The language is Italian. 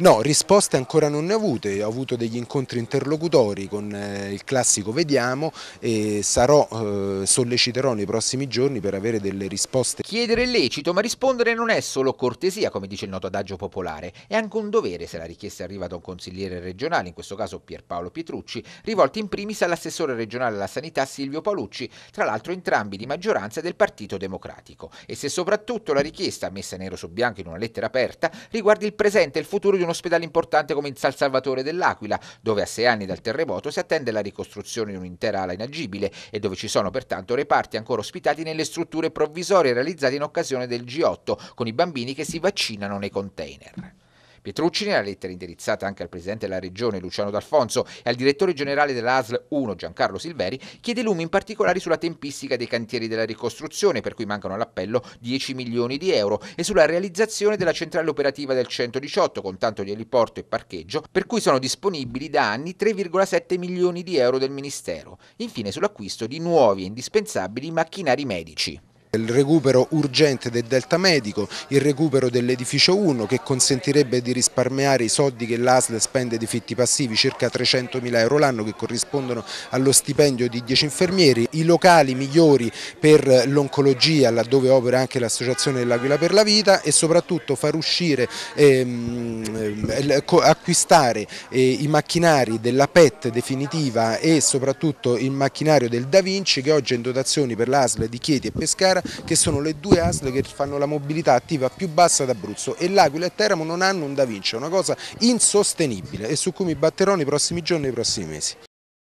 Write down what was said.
No, risposte ancora non ne ho avute, ho avuto degli incontri interlocutori con eh, il classico vediamo e sarò, eh, solleciterò nei prossimi giorni per avere delle risposte. Chiedere è lecito, ma rispondere non è solo cortesia, come dice il noto adagio popolare, è anche un dovere se la richiesta arriva da un consigliere regionale, in questo caso Pierpaolo Pietrucci, rivolto in primis all'assessore regionale alla sanità Silvio Paolucci, tra l'altro entrambi di maggioranza del Partito Democratico. E se soprattutto la richiesta, messa nero su bianco in una lettera aperta, riguarda il presente e il futuro di un un ospedale importante come in San Salvatore dell'Aquila, dove a sei anni dal terremoto si attende la ricostruzione di un'intera ala inagibile e dove ci sono pertanto reparti ancora ospitati nelle strutture provvisorie realizzate in occasione del G8, con i bambini che si vaccinano nei container. Pietrucci, nella lettera indirizzata anche al presidente della regione Luciano D'Alfonso e al direttore generale dell'ASL 1 Giancarlo Silveri, chiede lumi in particolare sulla tempistica dei cantieri della ricostruzione, per cui mancano all'appello 10 milioni di euro, e sulla realizzazione della centrale operativa del 118 con tanto di eliporto e parcheggio, per cui sono disponibili da anni 3,7 milioni di euro del Ministero. Infine sull'acquisto di nuovi e indispensabili macchinari medici il recupero urgente del Delta Medico, il recupero dell'edificio 1 che consentirebbe di risparmiare i soldi che l'ASL spende di fitti passivi, circa 300.000 euro l'anno che corrispondono allo stipendio di 10 infermieri, i locali migliori per l'oncologia laddove opera anche l'associazione dell'Aquila per la Vita e soprattutto far uscire, ehm, ehm acquistare eh, i macchinari della PET definitiva e soprattutto il macchinario del Da Vinci che oggi è in dotazione per l'ASL di Chieti e Pescara che sono le due ASL che fanno la mobilità attiva più bassa d'Abruzzo e l'Aquila e Teramo non hanno un Da Vinci, è una cosa insostenibile e su cui mi batterò nei prossimi giorni e nei prossimi mesi.